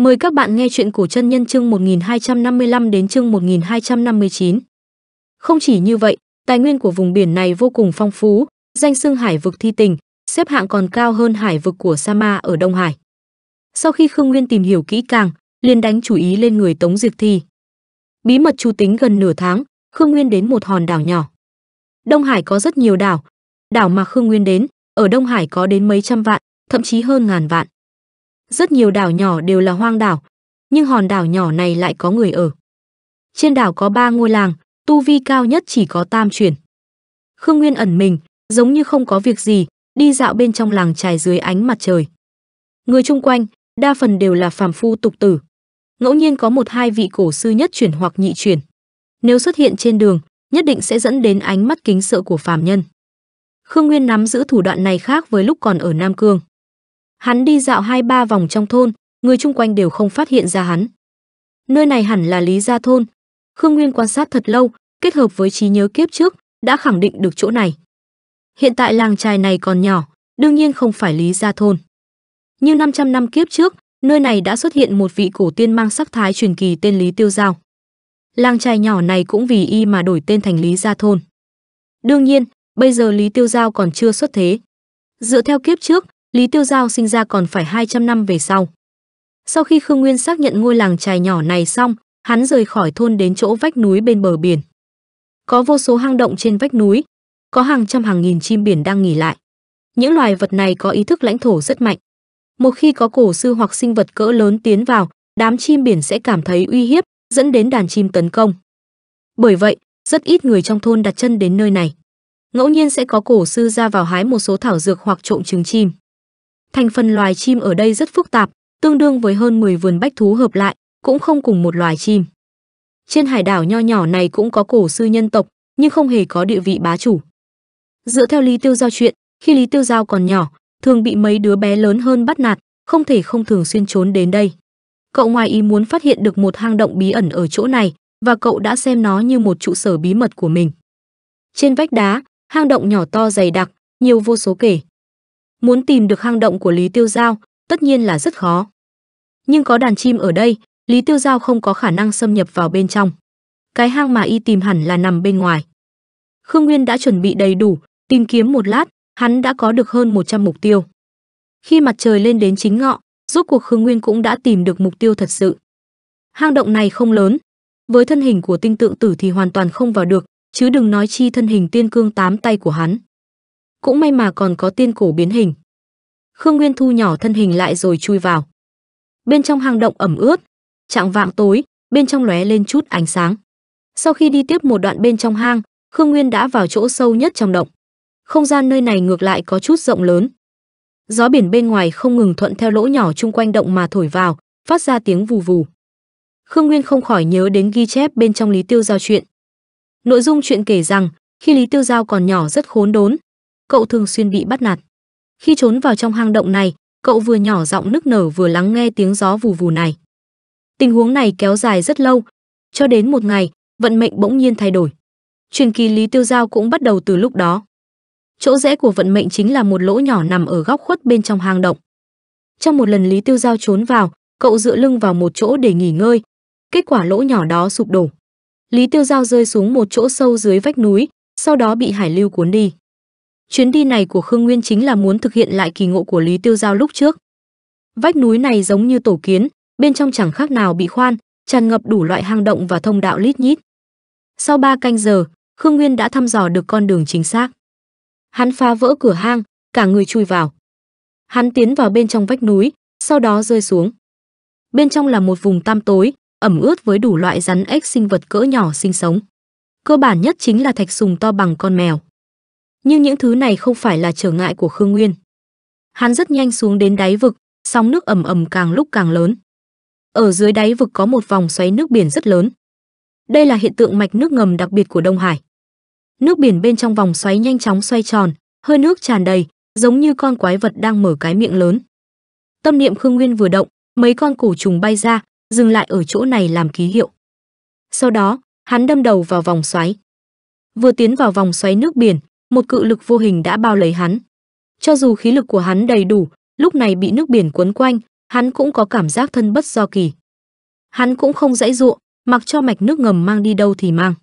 Mời các bạn nghe chuyện cổ chân nhân chương 1255 đến chương 1259. Không chỉ như vậy, tài nguyên của vùng biển này vô cùng phong phú, danh xưng hải vực thi tình, xếp hạng còn cao hơn hải vực của Sama ở Đông Hải. Sau khi Khương Nguyên tìm hiểu kỹ càng, liền đánh chú ý lên người Tống Diệp Thi. Bí mật chu tính gần nửa tháng, Khương Nguyên đến một hòn đảo nhỏ. Đông Hải có rất nhiều đảo, đảo mà Khương Nguyên đến, ở Đông Hải có đến mấy trăm vạn, thậm chí hơn ngàn vạn. Rất nhiều đảo nhỏ đều là hoang đảo, nhưng hòn đảo nhỏ này lại có người ở. Trên đảo có ba ngôi làng, tu vi cao nhất chỉ có tam chuyển. Khương Nguyên ẩn mình, giống như không có việc gì, đi dạo bên trong làng trài dưới ánh mặt trời. Người chung quanh, đa phần đều là phàm phu tục tử. Ngẫu nhiên có một hai vị cổ sư nhất chuyển hoặc nhị chuyển. Nếu xuất hiện trên đường, nhất định sẽ dẫn đến ánh mắt kính sợ của phàm nhân. Khương Nguyên nắm giữ thủ đoạn này khác với lúc còn ở Nam Cương. Hắn đi dạo hai ba vòng trong thôn, người chung quanh đều không phát hiện ra hắn. Nơi này hẳn là Lý Gia thôn. Khương Nguyên quan sát thật lâu, kết hợp với trí nhớ kiếp trước, đã khẳng định được chỗ này. Hiện tại làng trài này còn nhỏ, đương nhiên không phải Lý Gia thôn. Như 500 năm kiếp trước, nơi này đã xuất hiện một vị cổ tiên mang sắc thái truyền kỳ tên Lý Tiêu Giao. Làng trài nhỏ này cũng vì y mà đổi tên thành Lý Gia thôn. Đương nhiên, bây giờ Lý Tiêu Giao còn chưa xuất thế. Dựa theo kiếp trước, Lý Tiêu Giao sinh ra còn phải 200 năm về sau. Sau khi Khương Nguyên xác nhận ngôi làng trài nhỏ này xong, hắn rời khỏi thôn đến chỗ vách núi bên bờ biển. Có vô số hang động trên vách núi, có hàng trăm hàng nghìn chim biển đang nghỉ lại. Những loài vật này có ý thức lãnh thổ rất mạnh. Một khi có cổ sư hoặc sinh vật cỡ lớn tiến vào, đám chim biển sẽ cảm thấy uy hiếp, dẫn đến đàn chim tấn công. Bởi vậy, rất ít người trong thôn đặt chân đến nơi này. Ngẫu nhiên sẽ có cổ sư ra vào hái một số thảo dược hoặc trộm trứng chim. Thành phần loài chim ở đây rất phức tạp, tương đương với hơn 10 vườn bách thú hợp lại, cũng không cùng một loài chim. Trên hải đảo nho nhỏ này cũng có cổ sư nhân tộc, nhưng không hề có địa vị bá chủ. Dựa theo Lý Tiêu Giao chuyện, khi Lý Tiêu Giao còn nhỏ, thường bị mấy đứa bé lớn hơn bắt nạt, không thể không thường xuyên trốn đến đây. Cậu ngoài ý muốn phát hiện được một hang động bí ẩn ở chỗ này và cậu đã xem nó như một trụ sở bí mật của mình. Trên vách đá, hang động nhỏ to dày đặc, nhiều vô số kể. Muốn tìm được hang động của Lý Tiêu Giao, tất nhiên là rất khó. Nhưng có đàn chim ở đây, Lý Tiêu Giao không có khả năng xâm nhập vào bên trong. Cái hang mà y tìm hẳn là nằm bên ngoài. Khương Nguyên đã chuẩn bị đầy đủ, tìm kiếm một lát, hắn đã có được hơn 100 mục tiêu. Khi mặt trời lên đến chính ngọ, rốt cuộc Khương Nguyên cũng đã tìm được mục tiêu thật sự. Hang động này không lớn, với thân hình của tinh tượng tử thì hoàn toàn không vào được, chứ đừng nói chi thân hình tiên cương tám tay của hắn cũng may mà còn có tiên cổ biến hình. Khương Nguyên thu nhỏ thân hình lại rồi chui vào. Bên trong hang động ẩm ướt, trạng vạng tối, bên trong lóe lên chút ánh sáng. Sau khi đi tiếp một đoạn bên trong hang, Khương Nguyên đã vào chỗ sâu nhất trong động. Không gian nơi này ngược lại có chút rộng lớn. Gió biển bên ngoài không ngừng thuận theo lỗ nhỏ chung quanh động mà thổi vào, phát ra tiếng vù vù. Khương Nguyên không khỏi nhớ đến ghi chép bên trong Lý Tiêu Giao chuyện. Nội dung chuyện kể rằng, khi Lý Tiêu Giao còn nhỏ rất khốn đốn, cậu thường xuyên bị bắt nạt. Khi trốn vào trong hang động này, cậu vừa nhỏ giọng nức nở vừa lắng nghe tiếng gió vù vù này. Tình huống này kéo dài rất lâu, cho đến một ngày, vận mệnh bỗng nhiên thay đổi. Truyền kỳ Lý Tiêu Giao cũng bắt đầu từ lúc đó. Chỗ rẽ của vận mệnh chính là một lỗ nhỏ nằm ở góc khuất bên trong hang động. Trong một lần Lý Tiêu Giao trốn vào, cậu dựa lưng vào một chỗ để nghỉ ngơi. Kết quả lỗ nhỏ đó sụp đổ. Lý Tiêu Giao rơi xuống một chỗ sâu dưới vách núi, sau đó bị hải lưu cuốn đi. Chuyến đi này của Khương Nguyên chính là muốn thực hiện lại kỳ ngộ của Lý Tiêu Giao lúc trước. Vách núi này giống như tổ kiến, bên trong chẳng khác nào bị khoan, tràn ngập đủ loại hang động và thông đạo lít nhít. Sau 3 canh giờ, Khương Nguyên đã thăm dò được con đường chính xác. Hắn phá vỡ cửa hang, cả người chui vào. Hắn tiến vào bên trong vách núi, sau đó rơi xuống. Bên trong là một vùng tam tối, ẩm ướt với đủ loại rắn ếch sinh vật cỡ nhỏ sinh sống. Cơ bản nhất chính là thạch sùng to bằng con mèo nhưng những thứ này không phải là trở ngại của Khương Nguyên. Hắn rất nhanh xuống đến đáy vực, sóng nước ầm ầm càng lúc càng lớn. Ở dưới đáy vực có một vòng xoáy nước biển rất lớn. Đây là hiện tượng mạch nước ngầm đặc biệt của Đông Hải. Nước biển bên trong vòng xoáy nhanh chóng xoay tròn, hơi nước tràn đầy, giống như con quái vật đang mở cái miệng lớn. Tâm niệm Khương Nguyên vừa động, mấy con cổ trùng bay ra, dừng lại ở chỗ này làm ký hiệu. Sau đó, hắn đâm đầu vào vòng xoáy. Vừa tiến vào vòng xoáy nước biển, một cự lực vô hình đã bao lấy hắn. Cho dù khí lực của hắn đầy đủ, lúc này bị nước biển quấn quanh, hắn cũng có cảm giác thân bất do kỳ. Hắn cũng không dãy ruộng, mặc cho mạch nước ngầm mang đi đâu thì mang.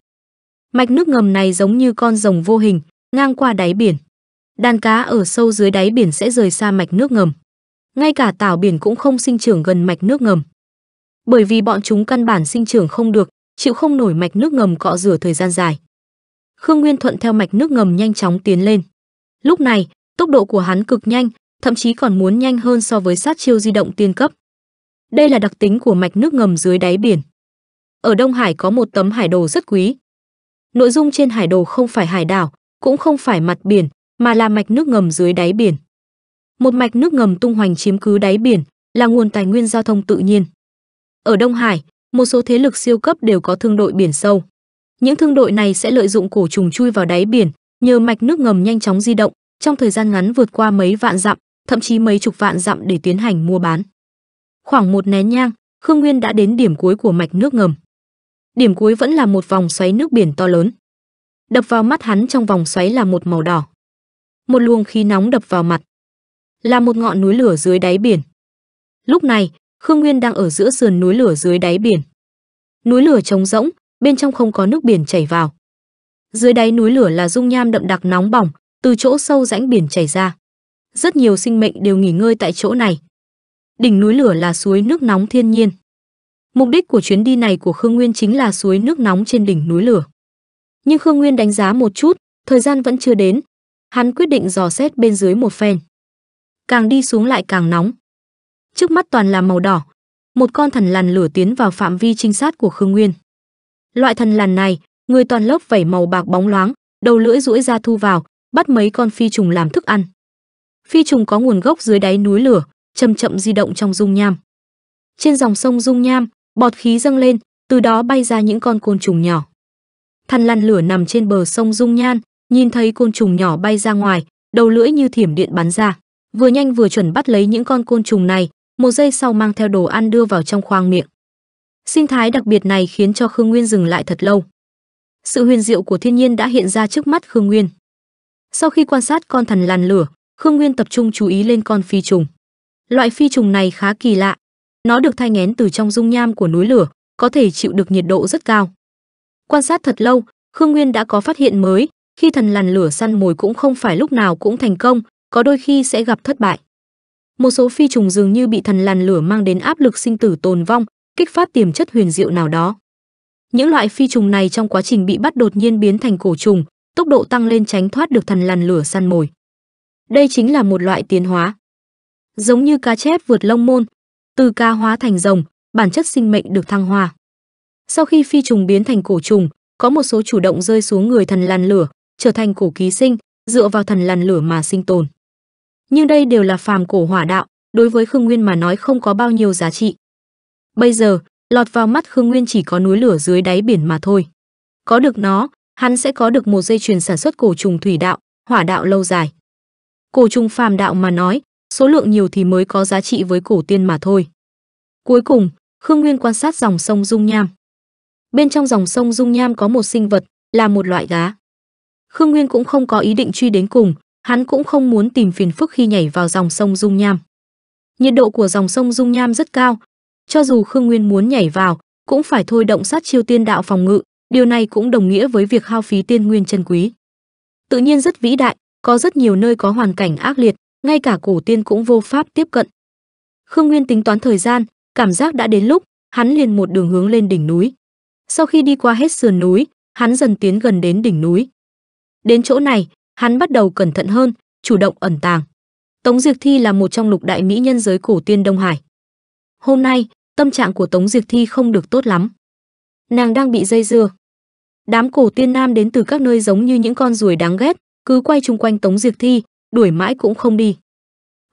Mạch nước ngầm này giống như con rồng vô hình, ngang qua đáy biển. Đàn cá ở sâu dưới đáy biển sẽ rời xa mạch nước ngầm. Ngay cả tảo biển cũng không sinh trưởng gần mạch nước ngầm. Bởi vì bọn chúng căn bản sinh trưởng không được, chịu không nổi mạch nước ngầm cọ rửa thời gian dài. Khương Nguyên thuận theo mạch nước ngầm nhanh chóng tiến lên. Lúc này, tốc độ của hắn cực nhanh, thậm chí còn muốn nhanh hơn so với sát chiêu di động tiên cấp. Đây là đặc tính của mạch nước ngầm dưới đáy biển. Ở Đông Hải có một tấm hải đồ rất quý. Nội dung trên hải đồ không phải hải đảo, cũng không phải mặt biển, mà là mạch nước ngầm dưới đáy biển. Một mạch nước ngầm tung hoành chiếm cứ đáy biển là nguồn tài nguyên giao thông tự nhiên. Ở Đông Hải, một số thế lực siêu cấp đều có thương đội biển sâu. Những thương đội này sẽ lợi dụng cổ trùng chui vào đáy biển, nhờ mạch nước ngầm nhanh chóng di động, trong thời gian ngắn vượt qua mấy vạn dặm, thậm chí mấy chục vạn dặm để tiến hành mua bán. Khoảng một nén nhang, Khương Nguyên đã đến điểm cuối của mạch nước ngầm. Điểm cuối vẫn là một vòng xoáy nước biển to lớn. Đập vào mắt hắn trong vòng xoáy là một màu đỏ. Một luồng khí nóng đập vào mặt. Là một ngọn núi lửa dưới đáy biển. Lúc này, Khương Nguyên đang ở giữa sườn núi lửa dưới đáy biển. Núi lửa trống rỗng, bên trong không có nước biển chảy vào. Dưới đáy núi lửa là dung nham đậm đặc nóng bỏng, từ chỗ sâu rãnh biển chảy ra. Rất nhiều sinh mệnh đều nghỉ ngơi tại chỗ này. Đỉnh núi lửa là suối nước nóng thiên nhiên. Mục đích của chuyến đi này của Khương Nguyên chính là suối nước nóng trên đỉnh núi lửa. Nhưng Khương Nguyên đánh giá một chút, thời gian vẫn chưa đến. Hắn quyết định dò xét bên dưới một phen. Càng đi xuống lại càng nóng. Trước mắt toàn là màu đỏ. Một con thần làn lửa tiến vào phạm vi trinh sát của Khương Nguyên. Loại thần lằn này, người toàn lốc vảy màu bạc bóng loáng, đầu lưỡi duỗi ra thu vào, bắt mấy con phi trùng làm thức ăn. Phi trùng có nguồn gốc dưới đáy núi lửa, chậm chậm di động trong dung nham. Trên dòng sông dung nham, bọt khí dâng lên, từ đó bay ra những con côn trùng nhỏ. Thần lằn lửa nằm trên bờ sông dung nham, nhìn thấy côn trùng nhỏ bay ra ngoài, đầu lưỡi như thiểm điện bắn ra, vừa nhanh vừa chuẩn bắt lấy những con côn trùng này, một giây sau mang theo đồ ăn đưa vào trong khoang miệng. Sinh thái đặc biệt này khiến cho Khương Nguyên dừng lại thật lâu. Sự huyền diệu của thiên nhiên đã hiện ra trước mắt Khương Nguyên. Sau khi quan sát con thần làn lửa, Khương Nguyên tập trung chú ý lên con phi trùng. Loại phi trùng này khá kỳ lạ. Nó được thai nghén từ trong dung nham của núi lửa, có thể chịu được nhiệt độ rất cao. Quan sát thật lâu, Khương Nguyên đã có phát hiện mới, khi thần làn lửa săn mồi cũng không phải lúc nào cũng thành công, có đôi khi sẽ gặp thất bại. Một số phi trùng dường như bị thần làn lửa mang đến áp lực sinh tử tồn vong, kích phát tiềm chất huyền diệu nào đó. Những loại phi trùng này trong quá trình bị bắt đột nhiên biến thành cổ trùng, tốc độ tăng lên tránh thoát được thần lằn lửa săn mồi. Đây chính là một loại tiến hóa. Giống như cá chép vượt lông môn, từ cá hóa thành rồng, bản chất sinh mệnh được thăng hoa. Sau khi phi trùng biến thành cổ trùng, có một số chủ động rơi xuống người thần lằn lửa, trở thành cổ ký sinh, dựa vào thần lằn lửa mà sinh tồn. Nhưng đây đều là phàm cổ hỏa đạo, đối với Khương Nguyên mà nói không có bao nhiêu giá trị. Bây giờ, lọt vào mắt Khương Nguyên chỉ có núi lửa dưới đáy biển mà thôi. Có được nó, hắn sẽ có được một dây chuyền sản xuất cổ trùng thủy đạo, hỏa đạo lâu dài. Cổ trùng phàm đạo mà nói, số lượng nhiều thì mới có giá trị với cổ tiên mà thôi. Cuối cùng, Khương Nguyên quan sát dòng sông Dung Nham. Bên trong dòng sông Dung Nham có một sinh vật, là một loại gá. Khương Nguyên cũng không có ý định truy đến cùng, hắn cũng không muốn tìm phiền phức khi nhảy vào dòng sông Dung Nham. Nhiệt độ của dòng sông Dung Nham rất cao, cho dù Khương Nguyên muốn nhảy vào, cũng phải thôi động sát chiêu tiên đạo phòng ngự, điều này cũng đồng nghĩa với việc hao phí tiên nguyên chân quý. Tự nhiên rất vĩ đại, có rất nhiều nơi có hoàn cảnh ác liệt, ngay cả cổ tiên cũng vô pháp tiếp cận. Khương Nguyên tính toán thời gian, cảm giác đã đến lúc, hắn liền một đường hướng lên đỉnh núi. Sau khi đi qua hết sườn núi, hắn dần tiến gần đến đỉnh núi. Đến chỗ này, hắn bắt đầu cẩn thận hơn, chủ động ẩn tàng. Tống Diệc Thi là một trong lục đại mỹ nhân giới cổ tiên Đông Hải. Hôm nay, tâm trạng của Tống Diệc Thi không được tốt lắm. Nàng đang bị dây dưa. Đám cổ tiên nam đến từ các nơi giống như những con ruồi đáng ghét, cứ quay chung quanh Tống Diệc Thi, đuổi mãi cũng không đi.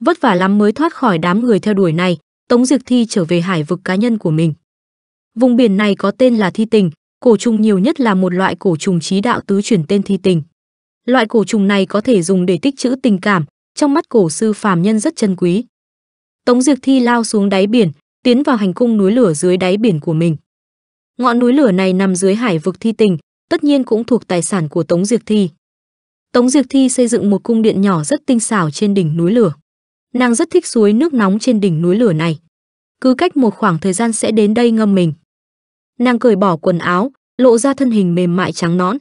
Vất vả lắm mới thoát khỏi đám người theo đuổi này, Tống Diệc Thi trở về hải vực cá nhân của mình. Vùng biển này có tên là Thi Tình, cổ trùng nhiều nhất là một loại cổ trùng trí đạo tứ chuyển tên Thi Tình. Loại cổ trùng này có thể dùng để tích trữ tình cảm, trong mắt cổ sư phàm nhân rất chân quý. Tống Diệc Thi lao xuống đáy biển, tiến vào hành cung núi lửa dưới đáy biển của mình. Ngọn núi lửa này nằm dưới hải vực thi tình, tất nhiên cũng thuộc tài sản của Tống Diệc Thi. Tống Diệc Thi xây dựng một cung điện nhỏ rất tinh xảo trên đỉnh núi lửa. Nàng rất thích suối nước nóng trên đỉnh núi lửa này. Cứ cách một khoảng thời gian sẽ đến đây ngâm mình. Nàng cởi bỏ quần áo, lộ ra thân hình mềm mại trắng nõn.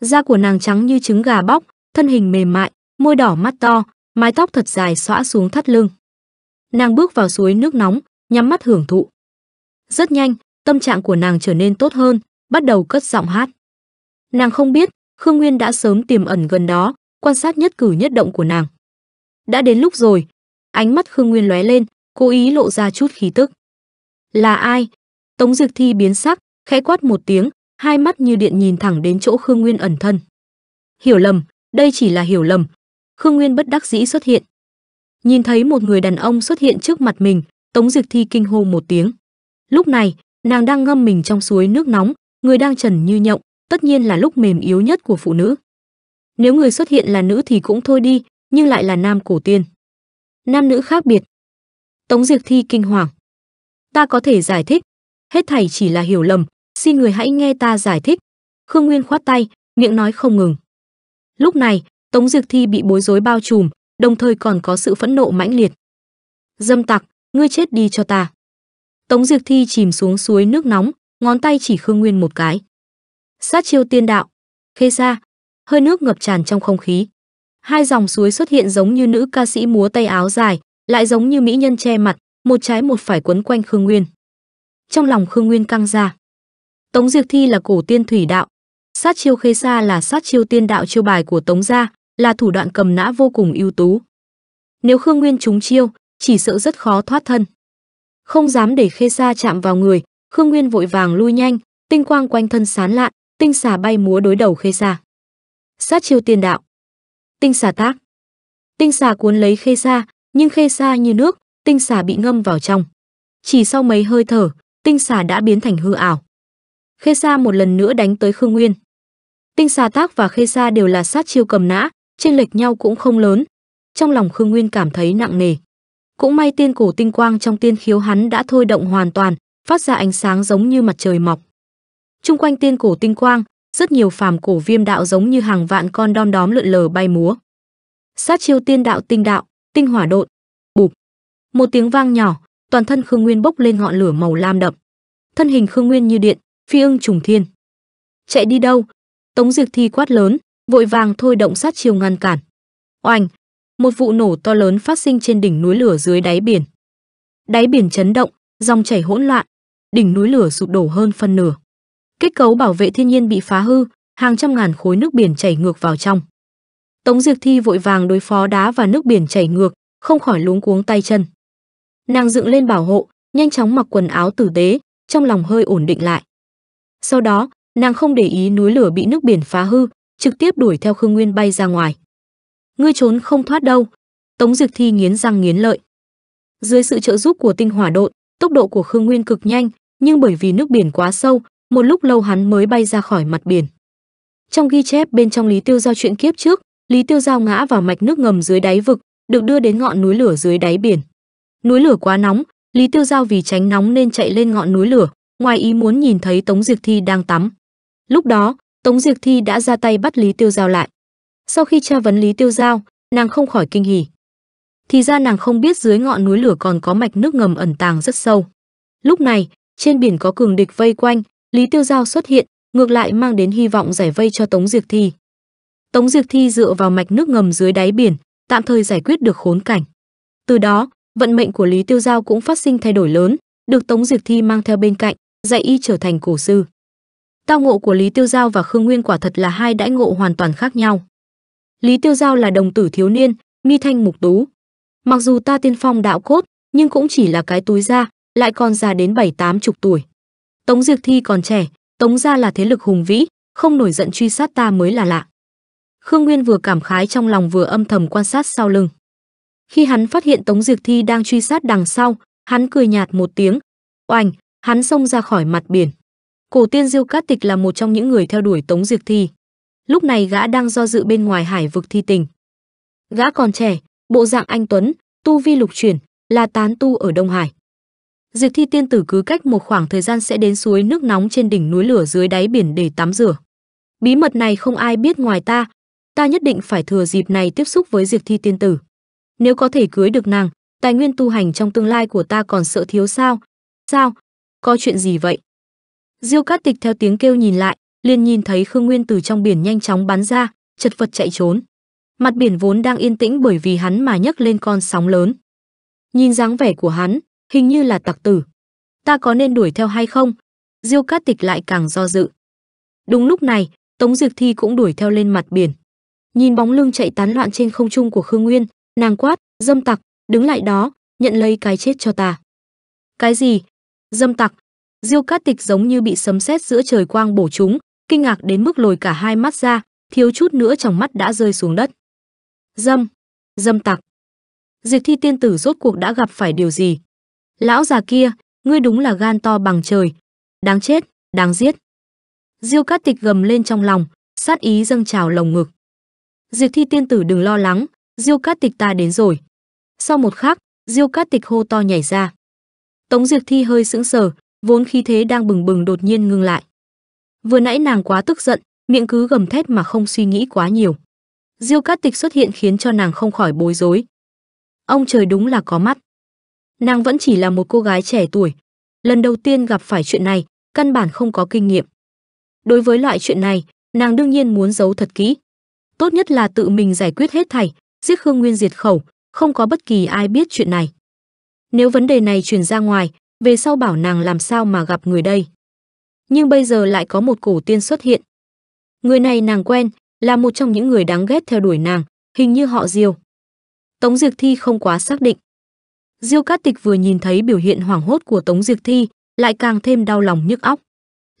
Da của nàng trắng như trứng gà bóc, thân hình mềm mại, môi đỏ mắt to, mái tóc thật dài xõa xuống thắt lưng. Nàng bước vào suối nước nóng, nhắm mắt hưởng thụ. Rất nhanh, tâm trạng của nàng trở nên tốt hơn, bắt đầu cất giọng hát. Nàng không biết, Khương Nguyên đã sớm tiềm ẩn gần đó, quan sát nhất cử nhất động của nàng. Đã đến lúc rồi. Ánh mắt Khương Nguyên lóe lên, cố ý lộ ra chút khí tức. Là ai? Tống Dược Thi biến sắc, khẽ quát một tiếng, hai mắt như điện nhìn thẳng đến chỗ Khương Nguyên ẩn thân. Hiểu lầm, đây chỉ là hiểu lầm. Khương Nguyên bất đắc dĩ xuất hiện. Nhìn thấy một người đàn ông xuất hiện trước mặt mình, Tống Diệc Thi kinh hô một tiếng. Lúc này, nàng đang ngâm mình trong suối nước nóng, người đang trần như nhộng, tất nhiên là lúc mềm yếu nhất của phụ nữ. Nếu người xuất hiện là nữ thì cũng thôi đi, nhưng lại là nam cổ tiên. Nam nữ khác biệt. Tống Diệc Thi kinh hoàng. Ta có thể giải thích, hết thảy chỉ là hiểu lầm, xin người hãy nghe ta giải thích. Khương Nguyên khoát tay, miệng nói không ngừng. Lúc này, Tống Diệc Thi bị bối rối bao trùm, đồng thời còn có sự phẫn nộ mãnh liệt. Dâm tặc, ngươi chết đi cho ta. Tống Diệc Thi chìm xuống suối nước nóng, ngón tay chỉ Khương Nguyên một cái. Sát chiêu tiên đạo, khê ra, hơi nước ngập tràn trong không khí. Hai dòng suối xuất hiện giống như nữ ca sĩ múa tay áo dài, lại giống như mỹ nhân che mặt, một trái một phải quấn quanh Khương Nguyên. Trong lòng Khương Nguyên căng ra. Tống Diệc Thi là cổ tiên thủy đạo, sát chiêu khê xa là sát chiêu tiên đạo chiêu bài của Tống gia, là thủ đoạn cầm nã vô cùng ưu tú. Nếu Khương Nguyên trúng chiêu, chỉ sợ rất khó thoát thân. Không dám để khê sa chạm vào người, Khương Nguyên vội vàng lui nhanh, tinh quang quanh thân sán lạn, tinh xà bay múa đối đầu khê sa. Sát chiêu tiền đạo. Tinh xà tác. Tinh xà cuốn lấy khê sa, nhưng khê sa như nước, tinh xà bị ngâm vào trong. Chỉ sau mấy hơi thở, tinh xà đã biến thành hư ảo. Khê sa một lần nữa đánh tới Khương Nguyên. Tinh xà tác và khê sa đều là sát chiêu cầm nã, chênh lệch nhau cũng không lớn. Trong lòng Khương Nguyên cảm thấy nặng nề cũng may tiên cổ tinh quang trong tiên khiếu hắn đã thôi động hoàn toàn phát ra ánh sáng giống như mặt trời mọc chung quanh tiên cổ tinh quang rất nhiều phàm cổ viêm đạo giống như hàng vạn con đom đóm lượn lờ bay múa sát chiêu tiên đạo tinh đạo tinh hỏa độn bụp một tiếng vang nhỏ toàn thân khương nguyên bốc lên ngọn lửa màu lam đậm thân hình khương nguyên như điện phi ưng trùng thiên chạy đi đâu tống diệt thi quát lớn vội vàng thôi động sát chiêu ngăn cản oành một vụ nổ to lớn phát sinh trên đỉnh núi lửa dưới đáy biển. Đáy biển chấn động, dòng chảy hỗn loạn, đỉnh núi lửa sụp đổ hơn phân nửa. Kết cấu bảo vệ thiên nhiên bị phá hư, hàng trăm ngàn khối nước biển chảy ngược vào trong. Tống Diệc Thi vội vàng đối phó đá và nước biển chảy ngược, không khỏi luống cuống tay chân. Nàng dựng lên bảo hộ, nhanh chóng mặc quần áo tử tế, trong lòng hơi ổn định lại. Sau đó, nàng không để ý núi lửa bị nước biển phá hư, trực tiếp đuổi theo Khương Nguyên bay ra ngoài ngươi trốn không thoát đâu. Tống Dực Thi nghiến răng nghiến lợi. Dưới sự trợ giúp của tinh hỏa độn, tốc độ của Khương Nguyên cực nhanh, nhưng bởi vì nước biển quá sâu, một lúc lâu hắn mới bay ra khỏi mặt biển. Trong ghi chép bên trong Lý Tiêu Giao chuyện kiếp trước, Lý Tiêu Giao ngã vào mạch nước ngầm dưới đáy vực, được đưa đến ngọn núi lửa dưới đáy biển. Núi lửa quá nóng, Lý Tiêu Giao vì tránh nóng nên chạy lên ngọn núi lửa, ngoài ý muốn nhìn thấy Tống Diệc Thi đang tắm. Lúc đó, Tống Diệc Thi đã ra tay bắt Lý Tiêu Giao lại. Sau khi tra vấn Lý Tiêu Giao, nàng không khỏi kinh hỉ. Thì ra nàng không biết dưới ngọn núi lửa còn có mạch nước ngầm ẩn tàng rất sâu. Lúc này, trên biển có cường địch vây quanh, Lý Tiêu Giao xuất hiện, ngược lại mang đến hy vọng giải vây cho Tống Diệc Thi. Tống Diệc Thi dựa vào mạch nước ngầm dưới đáy biển, tạm thời giải quyết được khốn cảnh. Từ đó, vận mệnh của Lý Tiêu Giao cũng phát sinh thay đổi lớn, được Tống Diệc Thi mang theo bên cạnh, dạy y trở thành cổ sư. Tao ngộ của Lý Tiêu Giao và Khương Nguyên quả thật là hai đãi ngộ hoàn toàn khác nhau. Lý Tiêu Giao là đồng tử thiếu niên, mi thanh mục tú. Mặc dù ta tiên phong đạo cốt, nhưng cũng chỉ là cái túi da, lại còn già đến bảy tám chục tuổi. Tống Diệc Thi còn trẻ, Tống gia là thế lực hùng vĩ, không nổi giận truy sát ta mới là lạ. Khương Nguyên vừa cảm khái trong lòng vừa âm thầm quan sát sau lưng. Khi hắn phát hiện Tống Diệc Thi đang truy sát đằng sau, hắn cười nhạt một tiếng. Oành, hắn xông ra khỏi mặt biển. Cổ tiên Diêu Cát Tịch là một trong những người theo đuổi Tống Diệc Thi lúc này gã đang do dự bên ngoài hải vực thi tình. Gã còn trẻ, bộ dạng anh Tuấn, tu vi lục chuyển, là tán tu ở Đông Hải. diệp thi tiên tử cứ cách một khoảng thời gian sẽ đến suối nước nóng trên đỉnh núi lửa dưới đáy biển để tắm rửa. Bí mật này không ai biết ngoài ta, ta nhất định phải thừa dịp này tiếp xúc với diệp thi tiên tử. Nếu có thể cưới được nàng, tài nguyên tu hành trong tương lai của ta còn sợ thiếu sao? Sao? Có chuyện gì vậy? Diêu Cát Tịch theo tiếng kêu nhìn lại, Liên nhìn thấy Khương Nguyên từ trong biển nhanh chóng bắn ra, chật vật chạy trốn. Mặt biển vốn đang yên tĩnh bởi vì hắn mà nhấc lên con sóng lớn. Nhìn dáng vẻ của hắn, hình như là tặc tử. Ta có nên đuổi theo hay không? Diêu Cát Tịch lại càng do dự. Đúng lúc này, Tống Diệp Thi cũng đuổi theo lên mặt biển. Nhìn bóng lưng chạy tán loạn trên không trung của Khương Nguyên, nàng quát, dâm tặc, đứng lại đó, nhận lấy cái chết cho ta. Cái gì? Dâm tặc? Diêu Cát Tịch giống như bị sấm sét giữa trời quang bổ chúng, kinh ngạc đến mức lồi cả hai mắt ra, thiếu chút nữa trong mắt đã rơi xuống đất. Dâm, dâm tặc. Diệt thi tiên tử rốt cuộc đã gặp phải điều gì? Lão già kia, ngươi đúng là gan to bằng trời. Đáng chết, đáng giết. Diêu cát tịch gầm lên trong lòng, sát ý dâng trào lồng ngực. Diệt thi tiên tử đừng lo lắng, Diêu cát tịch ta đến rồi. Sau một khắc, Diêu cát tịch hô to nhảy ra. Tống diệt thi hơi sững sờ, vốn khí thế đang bừng bừng đột nhiên ngưng lại. Vừa nãy nàng quá tức giận, miệng cứ gầm thét mà không suy nghĩ quá nhiều. Diêu Cát Tịch xuất hiện khiến cho nàng không khỏi bối rối. Ông trời đúng là có mắt. Nàng vẫn chỉ là một cô gái trẻ tuổi, lần đầu tiên gặp phải chuyện này, căn bản không có kinh nghiệm. Đối với loại chuyện này, nàng đương nhiên muốn giấu thật kỹ. Tốt nhất là tự mình giải quyết hết thảy, giết Khương Nguyên diệt khẩu, không có bất kỳ ai biết chuyện này. Nếu vấn đề này truyền ra ngoài, về sau bảo nàng làm sao mà gặp người đây nhưng bây giờ lại có một cổ tiên xuất hiện. Người này nàng quen, là một trong những người đáng ghét theo đuổi nàng, hình như họ Diêu. Tống Diệc Thi không quá xác định. Diêu Cát Tịch vừa nhìn thấy biểu hiện hoảng hốt của Tống Diệc Thi, lại càng thêm đau lòng nhức óc.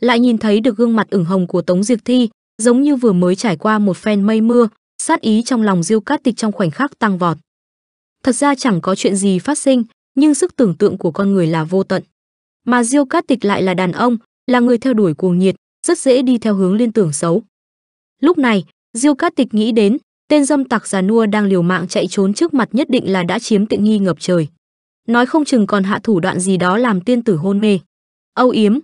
Lại nhìn thấy được gương mặt ửng hồng của Tống Diệc Thi, giống như vừa mới trải qua một phen mây mưa, sát ý trong lòng Diêu Cát Tịch trong khoảnh khắc tăng vọt. Thật ra chẳng có chuyện gì phát sinh, nhưng sức tưởng tượng của con người là vô tận. Mà Diêu Cát Tịch lại là đàn ông, là người theo đuổi cuồng nhiệt, rất dễ đi theo hướng liên tưởng xấu. Lúc này, Diêu Cát Tịch nghĩ đến, tên dâm tặc già nua đang liều mạng chạy trốn trước mặt nhất định là đã chiếm tiện nghi ngập trời. Nói không chừng còn hạ thủ đoạn gì đó làm tiên tử hôn mê. Âu Yếm,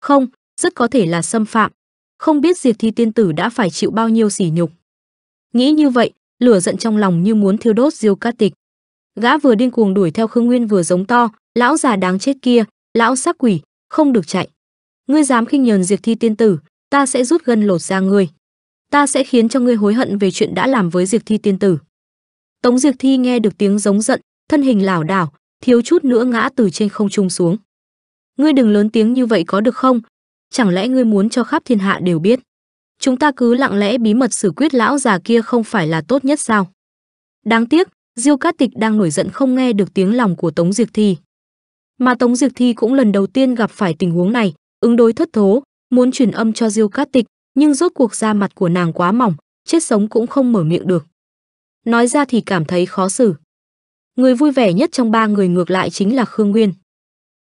không, rất có thể là xâm phạm. Không biết Diệt Thi tiên tử đã phải chịu bao nhiêu sỉ nhục. Nghĩ như vậy, lửa giận trong lòng như muốn thiêu đốt Diêu Cát Tịch. Gã vừa điên cuồng đuổi theo Khương Nguyên vừa giống to, lão già đáng chết kia, lão sắc quỷ, không được chạy ngươi dám khinh nhờn diệt thi tiên tử ta sẽ rút gân lột ra ngươi ta sẽ khiến cho ngươi hối hận về chuyện đã làm với diệt thi tiên tử tống diệt thi nghe được tiếng giống giận thân hình lảo đảo thiếu chút nữa ngã từ trên không trung xuống ngươi đừng lớn tiếng như vậy có được không chẳng lẽ ngươi muốn cho khắp thiên hạ đều biết chúng ta cứ lặng lẽ bí mật xử quyết lão già kia không phải là tốt nhất sao đáng tiếc diêu cát tịch đang nổi giận không nghe được tiếng lòng của tống diệt thi mà tống diệt thi cũng lần đầu tiên gặp phải tình huống này ứng đối thất thố, muốn truyền âm cho Diêu Cát Tịch, nhưng rốt cuộc da mặt của nàng quá mỏng, chết sống cũng không mở miệng được. Nói ra thì cảm thấy khó xử. Người vui vẻ nhất trong ba người ngược lại chính là Khương Nguyên.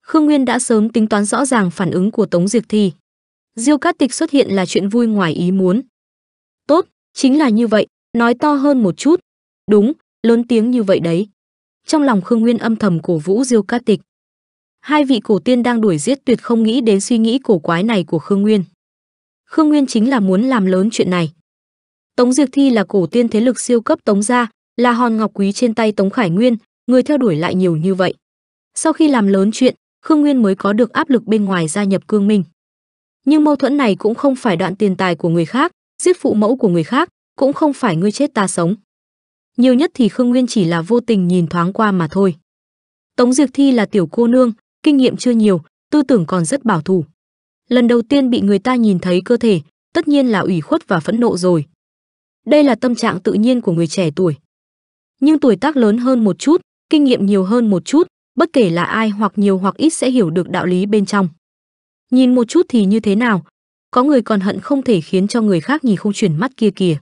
Khương Nguyên đã sớm tính toán rõ ràng phản ứng của Tống Diệc Thi. Diêu Cát Tịch xuất hiện là chuyện vui ngoài ý muốn. Tốt, chính là như vậy, nói to hơn một chút. Đúng, lớn tiếng như vậy đấy. Trong lòng Khương Nguyên âm thầm cổ vũ Diêu Cát Tịch hai vị cổ tiên đang đuổi giết tuyệt không nghĩ đến suy nghĩ cổ quái này của Khương Nguyên. Khương Nguyên chính là muốn làm lớn chuyện này. Tống diệc Thi là cổ tiên thế lực siêu cấp Tống gia, là hòn ngọc quý trên tay Tống Khải Nguyên, người theo đuổi lại nhiều như vậy. Sau khi làm lớn chuyện, Khương Nguyên mới có được áp lực bên ngoài gia nhập Cương Minh. Nhưng mâu thuẫn này cũng không phải đoạn tiền tài của người khác, giết phụ mẫu của người khác, cũng không phải ngươi chết ta sống. Nhiều nhất thì Khương Nguyên chỉ là vô tình nhìn thoáng qua mà thôi. Tống diệc Thi là tiểu cô nương, kinh nghiệm chưa nhiều, tư tưởng còn rất bảo thủ. Lần đầu tiên bị người ta nhìn thấy cơ thể, tất nhiên là ủy khuất và phẫn nộ rồi. Đây là tâm trạng tự nhiên của người trẻ tuổi. Nhưng tuổi tác lớn hơn một chút, kinh nghiệm nhiều hơn một chút, bất kể là ai hoặc nhiều hoặc ít sẽ hiểu được đạo lý bên trong. Nhìn một chút thì như thế nào, có người còn hận không thể khiến cho người khác nhìn không chuyển mắt kia kìa.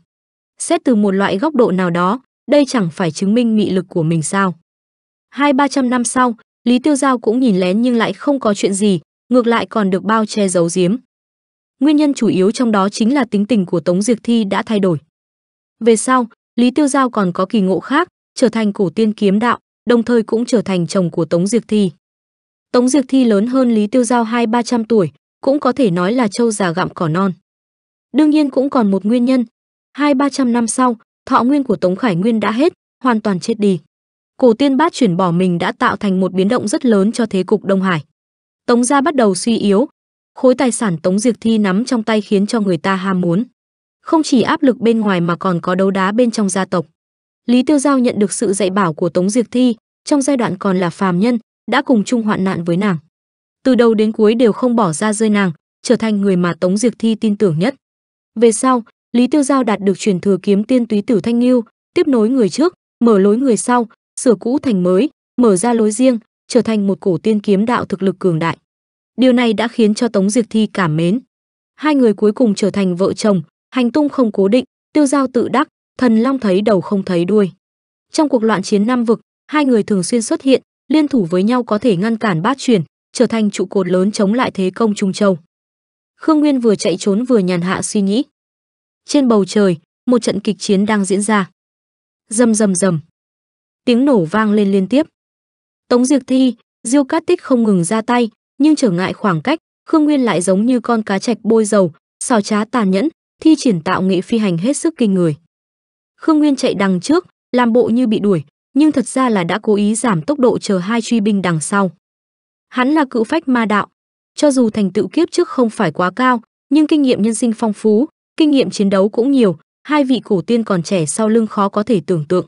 Xét từ một loại góc độ nào đó, đây chẳng phải chứng minh nghị lực của mình sao. Hai ba trăm năm sau, Lý Tiêu Giao cũng nhìn lén nhưng lại không có chuyện gì, ngược lại còn được bao che giấu giếm. Nguyên nhân chủ yếu trong đó chính là tính tình của Tống Diệc Thi đã thay đổi. Về sau, Lý Tiêu Giao còn có kỳ ngộ khác, trở thành cổ tiên kiếm đạo, đồng thời cũng trở thành chồng của Tống Diệc Thi. Tống Diệc Thi lớn hơn Lý Tiêu Giao hai ba trăm tuổi, cũng có thể nói là trâu già gặm cỏ non. Đương nhiên cũng còn một nguyên nhân, hai ba trăm năm sau, thọ nguyên của Tống Khải Nguyên đã hết, hoàn toàn chết đi. Cổ Tiên Bát chuyển bỏ mình đã tạo thành một biến động rất lớn cho thế cục Đông Hải. Tống gia bắt đầu suy yếu, khối tài sản Tống Diệc Thi nắm trong tay khiến cho người ta ham muốn. Không chỉ áp lực bên ngoài mà còn có đấu đá bên trong gia tộc. Lý Tiêu Giao nhận được sự dạy bảo của Tống Diệc Thi, trong giai đoạn còn là phàm nhân, đã cùng chung hoạn nạn với nàng. Từ đầu đến cuối đều không bỏ ra rơi nàng, trở thành người mà Tống Diệc Thi tin tưởng nhất. Về sau, Lý Tiêu Giao đạt được truyền thừa kiếm tiên túy tử Thanh Nghiêu, tiếp nối người trước, mở lối người sau, sửa cũ thành mới, mở ra lối riêng, trở thành một cổ tiên kiếm đạo thực lực cường đại. Điều này đã khiến cho Tống diệt Thi cảm mến. Hai người cuối cùng trở thành vợ chồng, hành tung không cố định, tiêu giao tự đắc, thần long thấy đầu không thấy đuôi. Trong cuộc loạn chiến nam vực, hai người thường xuyên xuất hiện, liên thủ với nhau có thể ngăn cản bát truyền, trở thành trụ cột lớn chống lại thế công Trung Châu. Khương Nguyên vừa chạy trốn vừa nhàn hạ suy nghĩ. Trên bầu trời, một trận kịch chiến đang diễn ra. Rầm rầm rầm tiếng nổ vang lên liên tiếp. Tống Diệc Thi, Diêu Cát Tích không ngừng ra tay, nhưng trở ngại khoảng cách, Khương Nguyên lại giống như con cá trạch bôi dầu, xào trá tàn nhẫn, thi triển tạo nghệ phi hành hết sức kinh người. Khương Nguyên chạy đằng trước, làm bộ như bị đuổi, nhưng thật ra là đã cố ý giảm tốc độ chờ hai truy binh đằng sau. Hắn là cựu phách ma đạo, cho dù thành tựu kiếp trước không phải quá cao, nhưng kinh nghiệm nhân sinh phong phú, kinh nghiệm chiến đấu cũng nhiều, hai vị cổ tiên còn trẻ sau lưng khó có thể tưởng tượng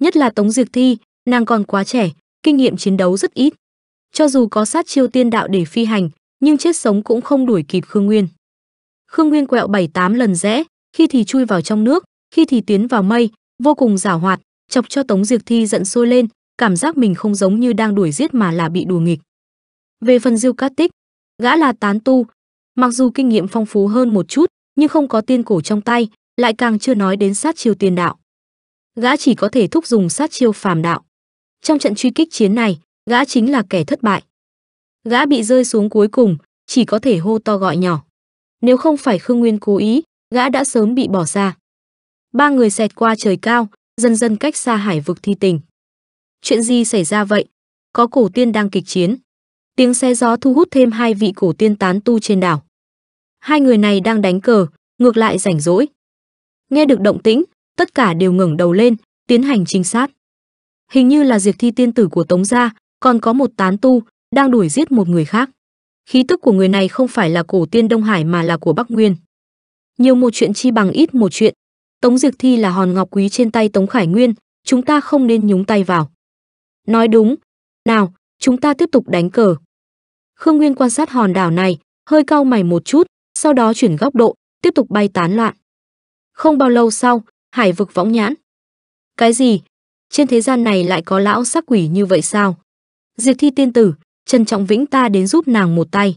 nhất là Tống Diệc Thi, nàng còn quá trẻ, kinh nghiệm chiến đấu rất ít. Cho dù có sát chiêu tiên đạo để phi hành, nhưng chết sống cũng không đuổi kịp Khương Nguyên. Khương Nguyên quẹo bảy tám lần rẽ, khi thì chui vào trong nước, khi thì tiến vào mây, vô cùng giảo hoạt, chọc cho Tống Diệc Thi giận sôi lên, cảm giác mình không giống như đang đuổi giết mà là bị đùa nghịch. Về phần Diêu Cát Tích, gã là tán tu, mặc dù kinh nghiệm phong phú hơn một chút, nhưng không có tiên cổ trong tay, lại càng chưa nói đến sát chiêu tiên đạo gã chỉ có thể thúc dùng sát chiêu phàm đạo. Trong trận truy kích chiến này, gã chính là kẻ thất bại. Gã bị rơi xuống cuối cùng, chỉ có thể hô to gọi nhỏ. Nếu không phải Khương Nguyên cố ý, gã đã sớm bị bỏ ra. Ba người xẹt qua trời cao, dần dần cách xa hải vực thi tình. Chuyện gì xảy ra vậy? Có cổ tiên đang kịch chiến. Tiếng xe gió thu hút thêm hai vị cổ tiên tán tu trên đảo. Hai người này đang đánh cờ, ngược lại rảnh rỗi. Nghe được động tĩnh, tất cả đều ngẩng đầu lên, tiến hành trinh sát. Hình như là diệt Thi tiên tử của Tống gia, còn có một tán tu đang đuổi giết một người khác. Khí tức của người này không phải là cổ tiên Đông Hải mà là của Bắc Nguyên. Nhiều một chuyện chi bằng ít một chuyện. Tống diệt Thi là hòn ngọc quý trên tay Tống Khải Nguyên, chúng ta không nên nhúng tay vào. Nói đúng. Nào, chúng ta tiếp tục đánh cờ. Khương Nguyên quan sát hòn đảo này, hơi cau mày một chút, sau đó chuyển góc độ, tiếp tục bay tán loạn. Không bao lâu sau, hải vực võng nhãn. Cái gì? Trên thế gian này lại có lão sắc quỷ như vậy sao? Diệt thi tiên tử, Trần Trọng Vĩnh ta đến giúp nàng một tay.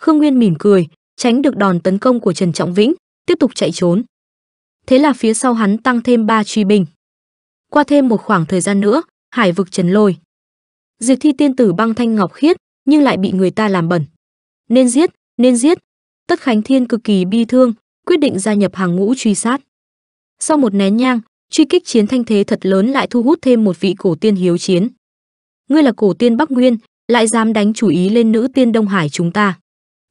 Khương Nguyên mỉm cười, tránh được đòn tấn công của Trần Trọng Vĩnh, tiếp tục chạy trốn. Thế là phía sau hắn tăng thêm ba truy binh. Qua thêm một khoảng thời gian nữa, hải vực trần lôi. Diệt thi tiên tử băng thanh ngọc khiết, nhưng lại bị người ta làm bẩn. Nên giết, nên giết. Tất Khánh Thiên cực kỳ bi thương, quyết định gia nhập hàng ngũ truy sát. Sau một nén nhang, truy kích chiến thanh thế thật lớn lại thu hút thêm một vị cổ tiên hiếu chiến. Ngươi là cổ tiên Bắc Nguyên, lại dám đánh chủ ý lên nữ tiên Đông Hải chúng ta.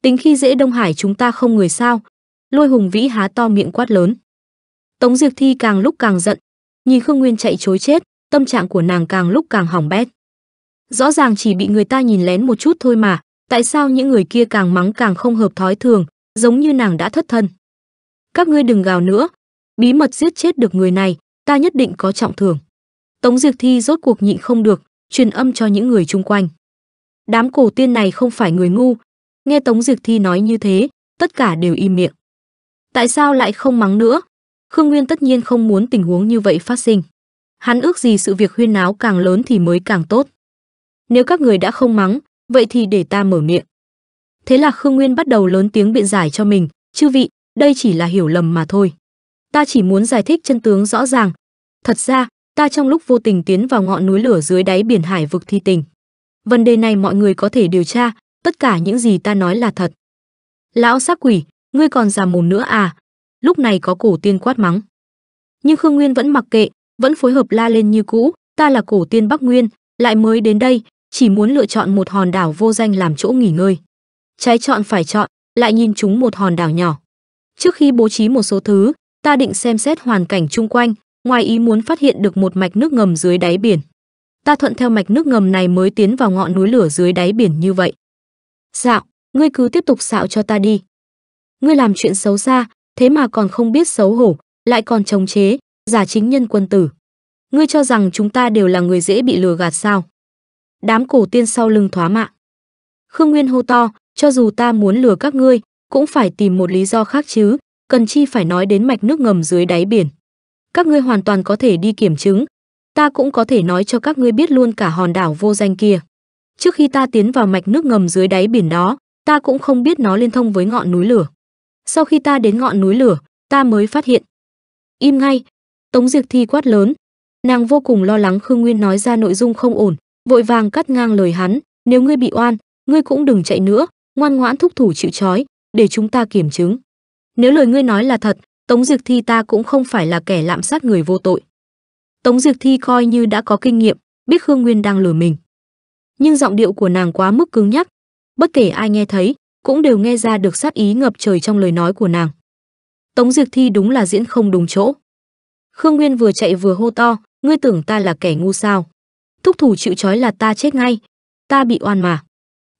Tính khi dễ Đông Hải chúng ta không người sao? Lôi Hùng Vĩ há to miệng quát lớn. Tống Diệp Thi càng lúc càng giận, nhìn Khương Nguyên chạy chối chết, tâm trạng của nàng càng lúc càng hỏng bét. Rõ ràng chỉ bị người ta nhìn lén một chút thôi mà, tại sao những người kia càng mắng càng không hợp thói thường, giống như nàng đã thất thân. Các ngươi đừng gào nữa, bí mật giết chết được người này, ta nhất định có trọng thưởng. Tống Diệc Thi rốt cuộc nhịn không được, truyền âm cho những người chung quanh. Đám cổ tiên này không phải người ngu, nghe Tống Diệc Thi nói như thế, tất cả đều im miệng. Tại sao lại không mắng nữa? Khương Nguyên tất nhiên không muốn tình huống như vậy phát sinh. Hắn ước gì sự việc huyên náo càng lớn thì mới càng tốt. Nếu các người đã không mắng, vậy thì để ta mở miệng. Thế là Khương Nguyên bắt đầu lớn tiếng biện giải cho mình, chư vị, đây chỉ là hiểu lầm mà thôi ta chỉ muốn giải thích chân tướng rõ ràng thật ra ta trong lúc vô tình tiến vào ngọn núi lửa dưới đáy biển hải vực thi tình vấn đề này mọi người có thể điều tra tất cả những gì ta nói là thật lão xác quỷ ngươi còn già mồm nữa à lúc này có cổ tiên quát mắng nhưng khương nguyên vẫn mặc kệ vẫn phối hợp la lên như cũ ta là cổ tiên bắc nguyên lại mới đến đây chỉ muốn lựa chọn một hòn đảo vô danh làm chỗ nghỉ ngơi trái chọn phải chọn lại nhìn chúng một hòn đảo nhỏ trước khi bố trí một số thứ ta định xem xét hoàn cảnh chung quanh, ngoài ý muốn phát hiện được một mạch nước ngầm dưới đáy biển. Ta thuận theo mạch nước ngầm này mới tiến vào ngọn núi lửa dưới đáy biển như vậy. Dạo, ngươi cứ tiếp tục xạo cho ta đi. Ngươi làm chuyện xấu xa, thế mà còn không biết xấu hổ, lại còn chống chế, giả chính nhân quân tử. Ngươi cho rằng chúng ta đều là người dễ bị lừa gạt sao? Đám cổ tiên sau lưng thoá mạ. Khương Nguyên hô to, cho dù ta muốn lừa các ngươi, cũng phải tìm một lý do khác chứ, cần chi phải nói đến mạch nước ngầm dưới đáy biển. Các ngươi hoàn toàn có thể đi kiểm chứng, ta cũng có thể nói cho các ngươi biết luôn cả hòn đảo vô danh kia. Trước khi ta tiến vào mạch nước ngầm dưới đáy biển đó, ta cũng không biết nó liên thông với ngọn núi lửa. Sau khi ta đến ngọn núi lửa, ta mới phát hiện. Im ngay, Tống Diệc Thi quát lớn. Nàng vô cùng lo lắng Khương Nguyên nói ra nội dung không ổn, vội vàng cắt ngang lời hắn, nếu ngươi bị oan, ngươi cũng đừng chạy nữa, ngoan ngoãn thúc thủ chịu trói, để chúng ta kiểm chứng. Nếu lời ngươi nói là thật, Tống diệc Thi ta cũng không phải là kẻ lạm sát người vô tội. Tống diệc Thi coi như đã có kinh nghiệm, biết Khương Nguyên đang lừa mình. Nhưng giọng điệu của nàng quá mức cứng nhắc, bất kể ai nghe thấy, cũng đều nghe ra được sát ý ngập trời trong lời nói của nàng. Tống diệc Thi đúng là diễn không đúng chỗ. Khương Nguyên vừa chạy vừa hô to, ngươi tưởng ta là kẻ ngu sao? Thúc thủ chịu trói là ta chết ngay, ta bị oan mà.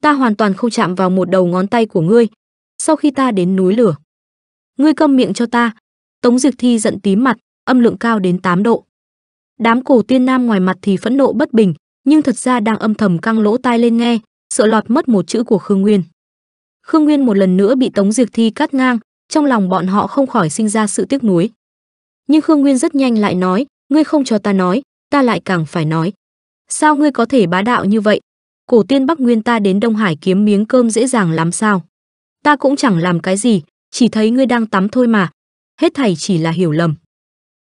Ta hoàn toàn không chạm vào một đầu ngón tay của ngươi. Sau khi ta đến núi lửa, ngươi câm miệng cho ta tống Diệc thi giận tím mặt âm lượng cao đến 8 độ đám cổ tiên nam ngoài mặt thì phẫn nộ bất bình nhưng thật ra đang âm thầm căng lỗ tai lên nghe sợ lọt mất một chữ của khương nguyên khương nguyên một lần nữa bị tống Diệc thi cắt ngang trong lòng bọn họ không khỏi sinh ra sự tiếc nuối nhưng khương nguyên rất nhanh lại nói ngươi không cho ta nói ta lại càng phải nói sao ngươi có thể bá đạo như vậy cổ tiên bắc nguyên ta đến đông hải kiếm miếng cơm dễ dàng lắm sao ta cũng chẳng làm cái gì chỉ thấy ngươi đang tắm thôi mà hết thảy chỉ là hiểu lầm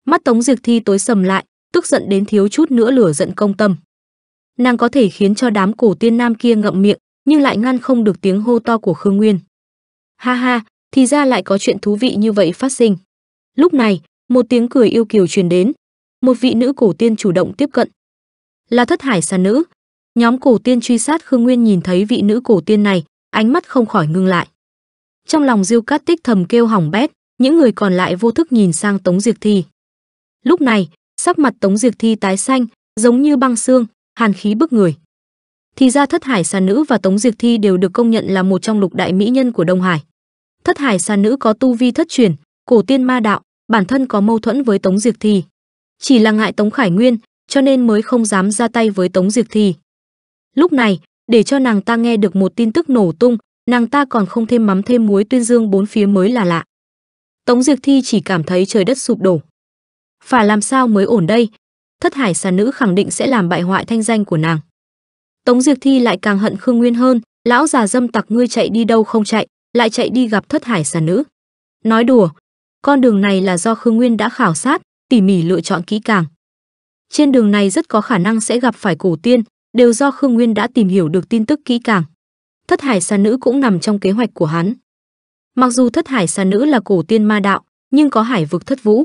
mắt tống diệc thi tối sầm lại tức giận đến thiếu chút nữa lửa giận công tâm nàng có thể khiến cho đám cổ tiên nam kia ngậm miệng nhưng lại ngăn không được tiếng hô to của khương nguyên ha ha thì ra lại có chuyện thú vị như vậy phát sinh lúc này một tiếng cười yêu kiều truyền đến một vị nữ cổ tiên chủ động tiếp cận là thất hải xà nữ nhóm cổ tiên truy sát khương nguyên nhìn thấy vị nữ cổ tiên này ánh mắt không khỏi ngưng lại trong lòng Diêu Cát Tích thầm kêu hỏng bét, những người còn lại vô thức nhìn sang Tống Diệc Thi. Lúc này, sắc mặt Tống Diệc Thi tái xanh, giống như băng xương, hàn khí bức người. Thì ra Thất Hải xà nữ và Tống Diệc Thi đều được công nhận là một trong lục đại mỹ nhân của Đông Hải. Thất Hải xà nữ có tu vi thất truyền, cổ tiên ma đạo, bản thân có mâu thuẫn với Tống Diệc Thi. Chỉ là ngại Tống Khải Nguyên, cho nên mới không dám ra tay với Tống Diệc Thi. Lúc này, để cho nàng ta nghe được một tin tức nổ tung, nàng ta còn không thêm mắm thêm muối tuyên dương bốn phía mới là lạ. Tống Diệc Thi chỉ cảm thấy trời đất sụp đổ. Phải làm sao mới ổn đây? Thất Hải xà nữ khẳng định sẽ làm bại hoại thanh danh của nàng. Tống Diệc Thi lại càng hận Khương Nguyên hơn, lão già dâm tặc ngươi chạy đi đâu không chạy, lại chạy đi gặp Thất Hải xà nữ. Nói đùa, con đường này là do Khương Nguyên đã khảo sát, tỉ mỉ lựa chọn kỹ càng. Trên đường này rất có khả năng sẽ gặp phải cổ tiên, đều do Khương Nguyên đã tìm hiểu được tin tức kỹ càng thất hải xa nữ cũng nằm trong kế hoạch của hắn. Mặc dù thất hải xa nữ là cổ tiên ma đạo, nhưng có hải vực thất vũ.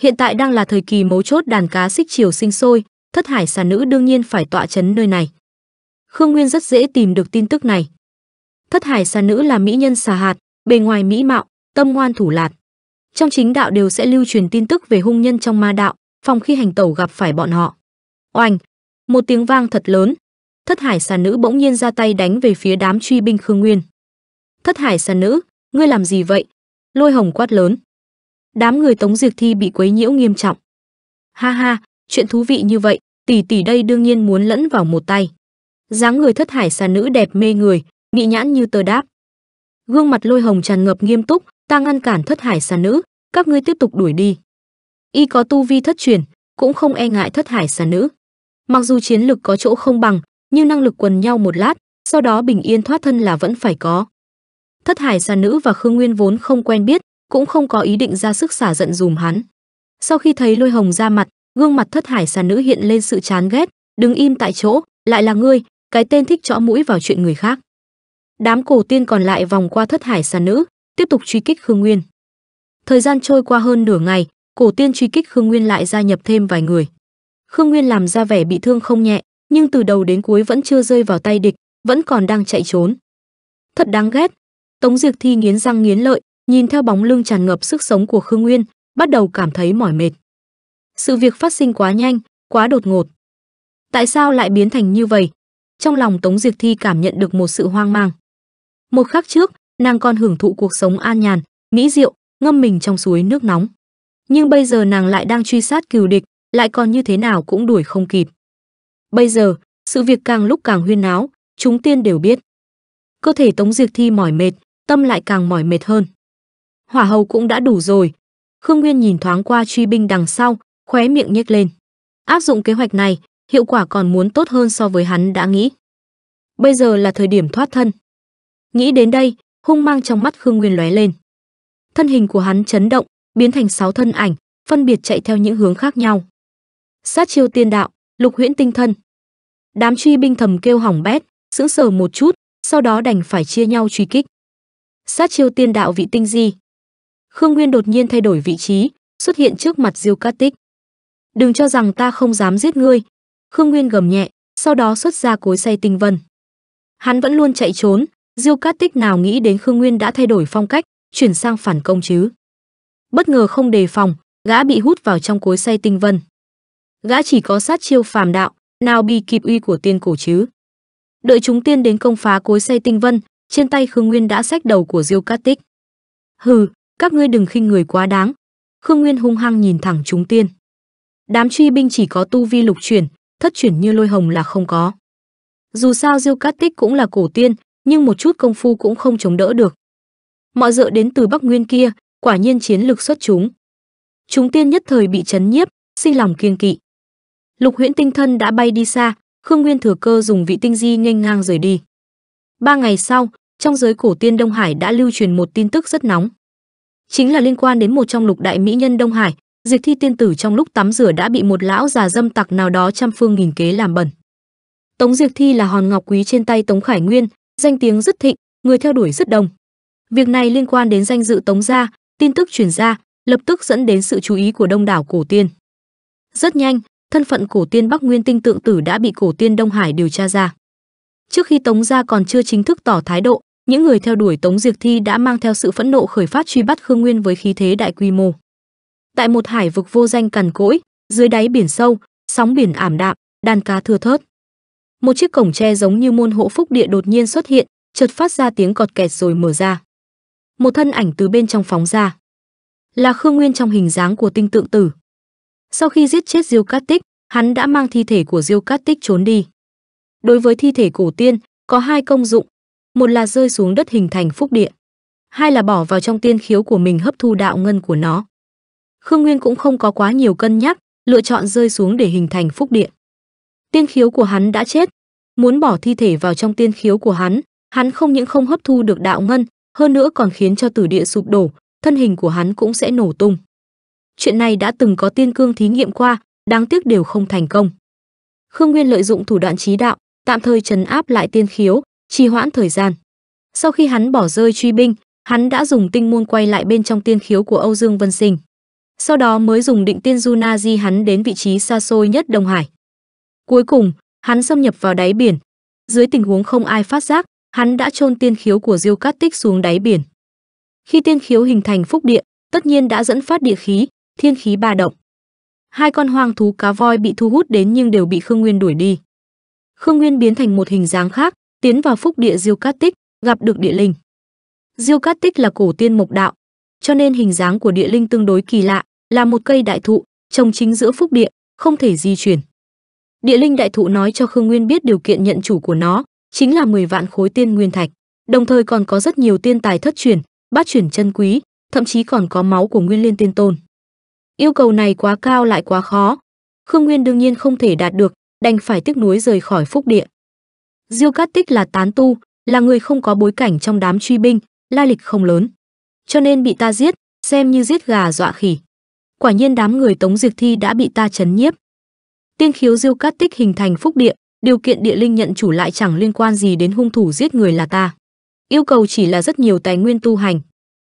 Hiện tại đang là thời kỳ mấu chốt đàn cá xích chiều sinh sôi, thất hải xà nữ đương nhiên phải tọa chấn nơi này. Khương Nguyên rất dễ tìm được tin tức này. Thất hải xà nữ là mỹ nhân xà hạt, bề ngoài mỹ mạo, tâm ngoan thủ lạt. Trong chính đạo đều sẽ lưu truyền tin tức về hung nhân trong ma đạo, phòng khi hành tẩu gặp phải bọn họ. Oanh, một tiếng vang thật lớn, thất hải xà nữ bỗng nhiên ra tay đánh về phía đám truy binh khương nguyên thất hải xà nữ ngươi làm gì vậy lôi hồng quát lớn đám người tống Diệc thi bị quấy nhiễu nghiêm trọng ha ha chuyện thú vị như vậy tỷ tỷ đây đương nhiên muốn lẫn vào một tay dáng người thất hải xà nữ đẹp mê người nghị nhãn như tờ đáp gương mặt lôi hồng tràn ngập nghiêm túc ta ngăn cản thất hải xà nữ các ngươi tiếp tục đuổi đi y có tu vi thất truyền cũng không e ngại thất hải xà nữ mặc dù chiến lực có chỗ không bằng như năng lực quần nhau một lát, sau đó bình yên thoát thân là vẫn phải có. Thất Hải xà nữ và Khương Nguyên vốn không quen biết, cũng không có ý định ra sức xả giận dùm hắn. Sau khi thấy Lôi Hồng ra mặt, gương mặt Thất Hải xà nữ hiện lên sự chán ghét, đứng im tại chỗ, lại là ngươi, cái tên thích chõ mũi vào chuyện người khác. Đám cổ tiên còn lại vòng qua Thất Hải xà nữ, tiếp tục truy kích Khương Nguyên. Thời gian trôi qua hơn nửa ngày, cổ tiên truy kích Khương Nguyên lại gia nhập thêm vài người. Khương Nguyên làm ra vẻ bị thương không nhẹ, nhưng từ đầu đến cuối vẫn chưa rơi vào tay địch, vẫn còn đang chạy trốn. Thật đáng ghét. Tống Diệc Thi nghiến răng nghiến lợi, nhìn theo bóng lưng tràn ngập sức sống của Khương Nguyên, bắt đầu cảm thấy mỏi mệt. Sự việc phát sinh quá nhanh, quá đột ngột. Tại sao lại biến thành như vậy? Trong lòng Tống Diệc Thi cảm nhận được một sự hoang mang. Một khắc trước, nàng còn hưởng thụ cuộc sống an nhàn, mỹ diệu, ngâm mình trong suối nước nóng. Nhưng bây giờ nàng lại đang truy sát cừu địch, lại còn như thế nào cũng đuổi không kịp. Bây giờ, sự việc càng lúc càng huyên náo, chúng tiên đều biết. Cơ thể Tống diệt Thi mỏi mệt, tâm lại càng mỏi mệt hơn. Hỏa hầu cũng đã đủ rồi. Khương Nguyên nhìn thoáng qua truy binh đằng sau, khóe miệng nhếch lên. Áp dụng kế hoạch này, hiệu quả còn muốn tốt hơn so với hắn đã nghĩ. Bây giờ là thời điểm thoát thân. Nghĩ đến đây, hung mang trong mắt Khương Nguyên lóe lên. Thân hình của hắn chấn động, biến thành sáu thân ảnh, phân biệt chạy theo những hướng khác nhau. Sát chiêu tiên đạo, Lục Huyễn tinh thân. Đám truy binh thầm kêu hỏng bét, sững sờ một chút, sau đó đành phải chia nhau truy kích. Sát chiêu tiên đạo vị tinh di. Khương Nguyên đột nhiên thay đổi vị trí, xuất hiện trước mặt Diêu Cát Tích. "Đừng cho rằng ta không dám giết ngươi." Khương Nguyên gầm nhẹ, sau đó xuất ra cối xay tinh vân. Hắn vẫn luôn chạy trốn, Diêu Cát Tích nào nghĩ đến Khương Nguyên đã thay đổi phong cách, chuyển sang phản công chứ. Bất ngờ không đề phòng, gã bị hút vào trong cối xay tinh vân gã chỉ có sát chiêu phàm đạo, nào bị kịp uy của tiên cổ chứ. Đợi chúng tiên đến công phá cối xây tinh vân, trên tay Khương Nguyên đã xách đầu của Diêu Cát Tích. Hừ, các ngươi đừng khinh người quá đáng. Khương Nguyên hung hăng nhìn thẳng chúng tiên. Đám truy binh chỉ có tu vi lục chuyển, thất chuyển như lôi hồng là không có. Dù sao Diêu Cát Tích cũng là cổ tiên, nhưng một chút công phu cũng không chống đỡ được. Mọi dựa đến từ Bắc Nguyên kia, quả nhiên chiến lực xuất chúng. Chúng tiên nhất thời bị chấn nhiếp, sinh lòng kiêng kỵ. Lục Huyễn tinh thân đã bay đi xa, Khương Nguyên thừa cơ dùng vị tinh di nghênh ngang rời đi. Ba ngày sau, trong giới cổ tiên Đông Hải đã lưu truyền một tin tức rất nóng. Chính là liên quan đến một trong lục đại mỹ nhân Đông Hải, Diệt Thi tiên tử trong lúc tắm rửa đã bị một lão già dâm tặc nào đó trăm phương nghìn kế làm bẩn. Tống Diệt Thi là hòn ngọc quý trên tay Tống Khải Nguyên, danh tiếng rất thịnh, người theo đuổi rất đông. Việc này liên quan đến danh dự Tống gia, tin tức truyền ra, lập tức dẫn đến sự chú ý của đông đảo cổ tiên. Rất nhanh, thân phận cổ tiên Bắc Nguyên Tinh Tượng Tử đã bị cổ tiên Đông Hải điều tra ra. Trước khi Tống gia còn chưa chính thức tỏ thái độ, những người theo đuổi Tống Diệp Thi đã mang theo sự phẫn nộ khởi phát truy bắt Khương Nguyên với khí thế đại quy mô. Tại một hải vực vô danh cằn cỗi, dưới đáy biển sâu, sóng biển ảm đạm, đàn cá thưa thớt. Một chiếc cổng tre giống như môn hộ phúc địa đột nhiên xuất hiện, chợt phát ra tiếng cọt kẹt rồi mở ra. Một thân ảnh từ bên trong phóng ra. Là Khương Nguyên trong hình dáng của tinh tượng tử. Sau khi giết chết Diêu Cát Tích, hắn đã mang thi thể của Diêu Cát Tích trốn đi. Đối với thi thể cổ tiên, có hai công dụng, một là rơi xuống đất hình thành phúc điện, hai là bỏ vào trong tiên khiếu của mình hấp thu đạo ngân của nó. Khương Nguyên cũng không có quá nhiều cân nhắc, lựa chọn rơi xuống để hình thành phúc điện. Tiên khiếu của hắn đã chết, muốn bỏ thi thể vào trong tiên khiếu của hắn, hắn không những không hấp thu được đạo ngân, hơn nữa còn khiến cho tử địa sụp đổ, thân hình của hắn cũng sẽ nổ tung chuyện này đã từng có tiên cương thí nghiệm qua, đáng tiếc đều không thành công. Khương Nguyên lợi dụng thủ đoạn trí đạo, tạm thời trấn áp lại tiên khiếu, trì hoãn thời gian. Sau khi hắn bỏ rơi truy binh, hắn đã dùng tinh môn quay lại bên trong tiên khiếu của Âu Dương Vân Sinh. Sau đó mới dùng định tiên du na di hắn đến vị trí xa xôi nhất Đông Hải. Cuối cùng, hắn xâm nhập vào đáy biển. Dưới tình huống không ai phát giác, hắn đã chôn tiên khiếu của Diêu Cát Tích xuống đáy biển. Khi tiên khiếu hình thành phúc địa, tất nhiên đã dẫn phát địa khí, thiên khí ba động. Hai con hoang thú cá voi bị thu hút đến nhưng đều bị Khương Nguyên đuổi đi. Khương Nguyên biến thành một hình dáng khác, tiến vào phúc địa Diêu Cát Tích, gặp được địa linh. Diêu Cát Tích là cổ tiên mộc đạo, cho nên hình dáng của địa linh tương đối kỳ lạ, là một cây đại thụ, trồng chính giữa phúc địa, không thể di chuyển. Địa linh đại thụ nói cho Khương Nguyên biết điều kiện nhận chủ của nó, chính là 10 vạn khối tiên nguyên thạch, đồng thời còn có rất nhiều tiên tài thất truyền, bát chuyển chân quý, thậm chí còn có máu của Nguyên Liên Tiên Tôn. Yêu cầu này quá cao lại quá khó. Khương Nguyên đương nhiên không thể đạt được, đành phải tiếc nuối rời khỏi phúc địa. Diêu Cát Tích là tán tu, là người không có bối cảnh trong đám truy binh, lai lịch không lớn. Cho nên bị ta giết, xem như giết gà dọa khỉ. Quả nhiên đám người Tống Diệt Thi đã bị ta chấn nhiếp. Tiên khiếu Diêu Cát Tích hình thành phúc địa, điều kiện địa linh nhận chủ lại chẳng liên quan gì đến hung thủ giết người là ta. Yêu cầu chỉ là rất nhiều tài nguyên tu hành.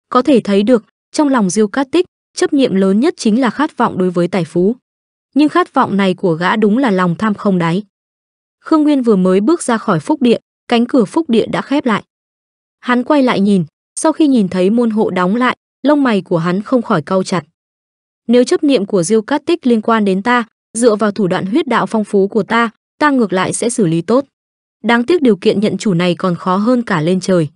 Có thể thấy được, trong lòng Diêu Cát Tích, chấp niệm lớn nhất chính là khát vọng đối với tài phú. Nhưng khát vọng này của gã đúng là lòng tham không đáy. Khương Nguyên vừa mới bước ra khỏi phúc điện, cánh cửa phúc điện đã khép lại. Hắn quay lại nhìn, sau khi nhìn thấy môn hộ đóng lại, lông mày của hắn không khỏi cau chặt. Nếu chấp niệm của Diêu Cát Tích liên quan đến ta, dựa vào thủ đoạn huyết đạo phong phú của ta, ta ngược lại sẽ xử lý tốt. Đáng tiếc điều kiện nhận chủ này còn khó hơn cả lên trời.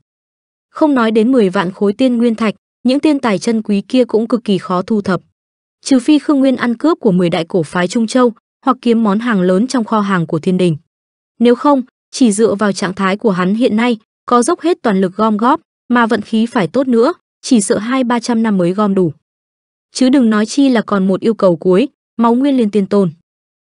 Không nói đến 10 vạn khối tiên nguyên thạch, những tiên tài chân quý kia cũng cực kỳ khó thu thập. Trừ phi Khương Nguyên ăn cướp của 10 đại cổ phái Trung Châu, hoặc kiếm món hàng lớn trong kho hàng của Thiên Đình. Nếu không, chỉ dựa vào trạng thái của hắn hiện nay, có dốc hết toàn lực gom góp, mà vận khí phải tốt nữa, chỉ sợ hai ba trăm năm mới gom đủ. Chứ đừng nói chi là còn một yêu cầu cuối, máu nguyên liên tiên tồn.